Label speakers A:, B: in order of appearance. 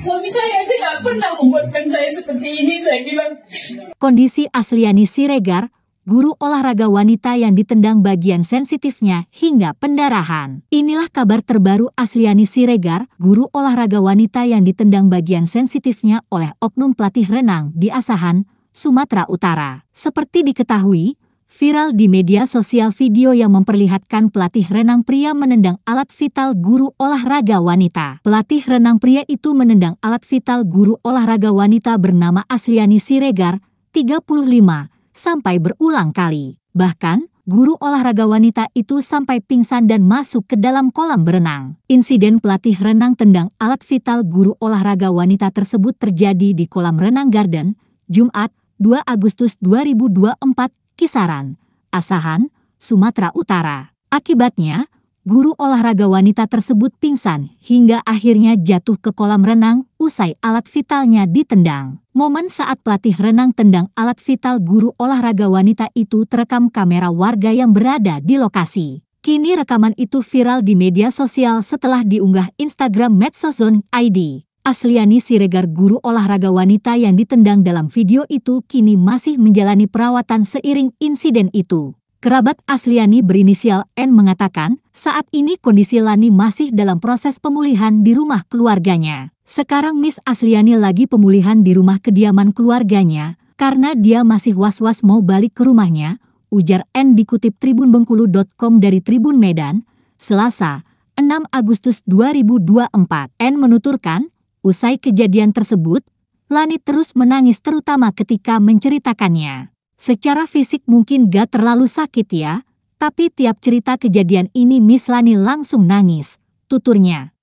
A: Suami saya aja nggak pernah membuatkan saya seperti ini, saya bilang. Kondisi Asliani Siregar, guru olahraga wanita yang ditendang bagian sensitifnya hingga pendarahan. Inilah kabar terbaru Asliani Siregar, guru olahraga wanita yang ditendang bagian sensitifnya oleh oknum pelatih renang di Asahan, Sumatera Utara. Seperti diketahui, viral di media sosial video yang memperlihatkan pelatih renang pria menendang alat vital guru olahraga wanita. Pelatih renang pria itu menendang alat vital guru olahraga wanita bernama Asriani Siregar, 35, sampai berulang kali. Bahkan, guru olahraga wanita itu sampai pingsan dan masuk ke dalam kolam berenang. Insiden pelatih renang tendang alat vital guru olahraga wanita tersebut terjadi di kolam renang Garden, Jumat, 2 Agustus 2024 Kisaran, Asahan, Sumatera Utara. Akibatnya, guru olahraga wanita tersebut pingsan hingga akhirnya jatuh ke kolam renang usai alat vitalnya ditendang. Momen saat pelatih renang tendang alat vital guru olahraga wanita itu terekam kamera warga yang berada di lokasi. Kini rekaman itu viral di media sosial setelah diunggah Instagram Medsozone ID. Asliani Siregar guru olahraga wanita yang ditendang dalam video itu kini masih menjalani perawatan seiring insiden itu. Kerabat Asliani berinisial N mengatakan, saat ini kondisi Lani masih dalam proses pemulihan di rumah keluarganya. Sekarang Miss Asliani lagi pemulihan di rumah kediaman keluarganya, karena dia masih was-was mau balik ke rumahnya, ujar N dikutip tribunbengkulu.com dari Tribun Medan, Selasa, 6 Agustus 2024. N menuturkan, Usai kejadian tersebut, Lani terus menangis terutama ketika menceritakannya. Secara fisik mungkin gak terlalu sakit ya, tapi tiap cerita kejadian ini Miss Lani langsung nangis, tuturnya.